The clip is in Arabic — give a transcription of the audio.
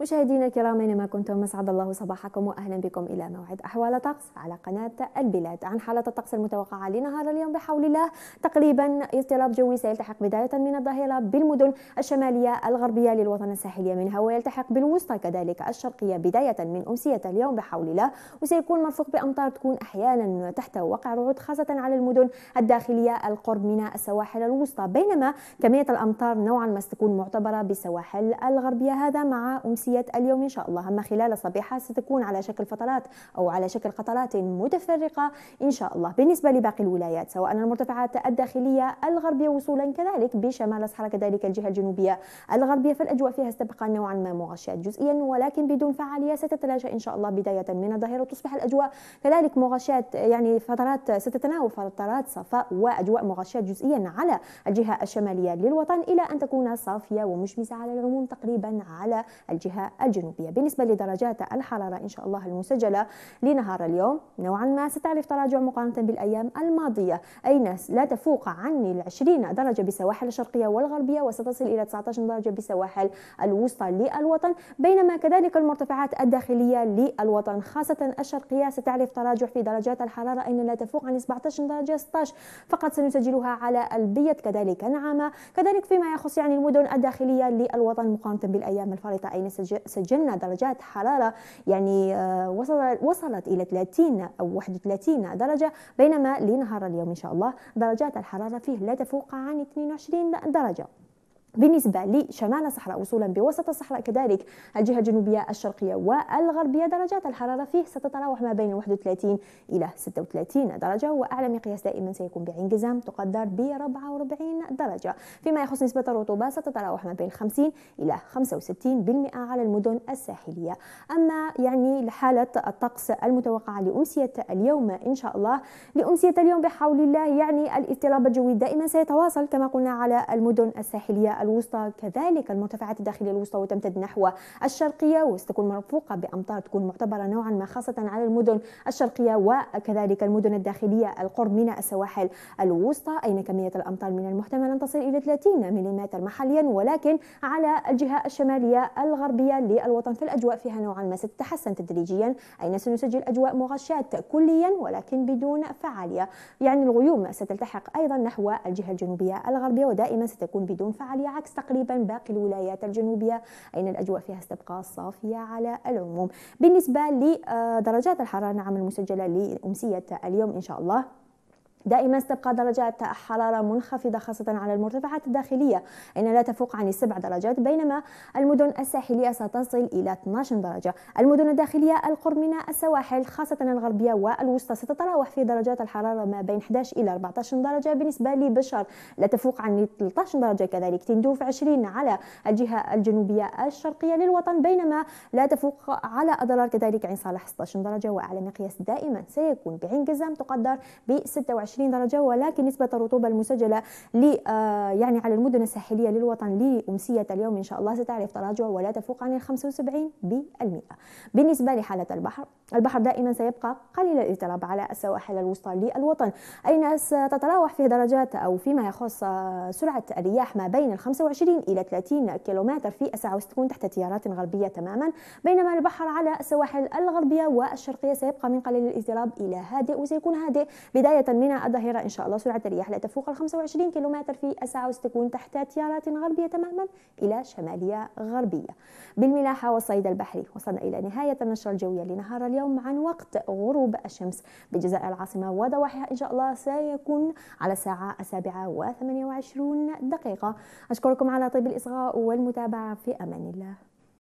مشاهدينا الكرام اينما كنتم اسعد الله صباحكم واهلا بكم الى موعد احوال طقس على قناه البلاد عن حاله الطقس المتوقعه لنهار اليوم بحول الله تقريبا اضطراب جوي سيلتحق بدايه من الظهيره بالمدن الشماليه الغربيه للوطن الساحلي منها ويلتحق بالوسطى كذلك الشرقيه بدايه من امسيه اليوم بحول الله وسيكون مرفوق بامطار تكون احيانا تحت وقع رعود خاصه على المدن الداخليه القرب من السواحل الوسطى بينما كميه الامطار نوعا ما ستكون معتبره بالسواحل الغربيه هذا مع امسيه أمسية اليوم إن شاء الله أما خلال صباحها ستكون على شكل فترات أو على شكل قطرات متفرقة إن شاء الله بالنسبة لباقي الولايات سواء المرتفعات الداخلية الغربية وصولا كذلك بشمال الصحراء كذلك الجهة الجنوبية الغربية فالأجواء فيها استبقى نوعا ما مغشيات جزئيا ولكن بدون فعالية ستتلاشى إن شاء الله بداية من الظهيرة وتصبح الأجواء كذلك مغشيات يعني فترات ستتناول فترات صفاء وأجواء مغشيات جزئيا على الجهة الشمالية للوطن إلى أن تكون صافية ومشمسة على العموم تقريبا على الجهة الجنوبية بالنسبة لدرجات الحرارة إن شاء الله المسجلة لنهار اليوم نوعا ما ستعرف تراجع مقارنة بالأيام الماضية أين لا تفوق عن العشرين درجة بسواحل الشرقية والغربية وستصل إلى 19 درجة بسواحل الوسطى للوطن بينما كذلك المرتفعات الداخلية للوطن خاصة الشرقية ستعرف تراجع في درجات الحرارة أين لا تفوق عن 17 درجة 16 فقط سنسجلها على البيت كذلك نعمة كذلك فيما يخص يعني المدن الداخلية للوطن مقارنة بالأيام الفارطة أين سجل سجلنا درجات حرارة يعني آه، وصلت وصلت إلى 30 أو 31 درجة بينما لنهار اليوم إن شاء الله درجات الحرارة فيه لا تفوق عن 22 درجة بالنسبة لشمال الصحراء وصولا بوسط الصحراء كذلك الجهة الجنوبية الشرقية والغربية درجات الحرارة فيه ستتراوح ما بين 31 إلى 36 درجة وأعلى مقياس دائما سيكون بعنجزام تقدر ب 44 درجة فيما يخص نسبة الرطوبة ستتراوح ما بين 50 إلى 65% على المدن الساحلية أما يعني حالة الطقس المتوقعة لأمسية اليوم إن شاء الله لأمسية اليوم بحول الله يعني الاضطراب الجوي دائما سيتواصل كما قلنا على المدن الساحلية الوسطى كذلك المرتفعات الداخلية الوسطى وتمتد نحو الشرقية وستكون مرفوقة بأمطار تكون معتبرة نوعا ما خاصة على المدن الشرقية وكذلك المدن الداخلية القرب من السواحل الوسطى أين كمية الأمطار من المحتمل أن تصل إلى 30 ملم محليا ولكن على الجهة الشمالية الغربية للوطن فالأجواء فيها نوعا ما ستتحسن تدريجيا أين سنسجل أجواء مغشاة كليا ولكن بدون فعالية يعني الغيوم ستلتحق أيضا نحو الجهة الجنوبية الغربية ودائما ستكون بدون فعالية عكس تقريبا باقي الولايات الجنوبية أين الأجواء فيها استبقاء صافية على العموم بالنسبة لدرجات الحرارة نعم المسجلة لأمسية اليوم إن شاء الله دائما تبقى درجات حرارة منخفضة خاصة على المرتفعات الداخلية إن لا تفوق عن السبع درجات بينما المدن الساحلية ستصل إلى 12 درجة المدن الداخلية القرب من السواحل خاصة الغربية والوسطى ستتراوح في درجات الحرارة ما بين 11 إلى 14 درجة بالنسبة لبشر لا تفوق عن 13 درجة كذلك تندوف 20 على الجهة الجنوبية الشرقية للوطن بينما لا تفوق على أضرار كذلك عين صالح 16 درجة وأعلى مقياس دائما سيكون بعين قزام تقدر ب 26 20 درجة ولكن نسبة الرطوبة المسجلة ل آه، يعني على المدن الساحلية للوطن لأمسية اليوم إن شاء الله ستعرف تراجع ولا تفوق عن 75% 75% بالنسبة لحالة البحر البحر دائما سيبقى قليل الاضطراب على السواحل الوسطى للوطن أين ستتراوح فيه درجات أو فيما يخص آه، سرعة الرياح ما بين ال 25 إلى 30 كيلومتر في الساعة وستكون تحت تيارات غربية تماما بينما البحر على السواحل الغربية والشرقية سيبقى من قليل الاضطراب إلى هادئ وسيكون هادئ بداية من الظهيرة إن شاء الله سرعة الرياح لا تفوق ال 25 كم في الساعة وستكون تحت تيارات غربية تماما إلى شمالية غربية بالملاحة والصيد البحري وصلنا إلى نهاية النشرة الجوية لنهار اليوم عن وقت غروب الشمس بالجزائر العاصمة وضواحيها إن شاء الله سيكون على الساعة السابعة و28 دقيقة أشكركم على طيب الإصغاء والمتابعة في أمان الله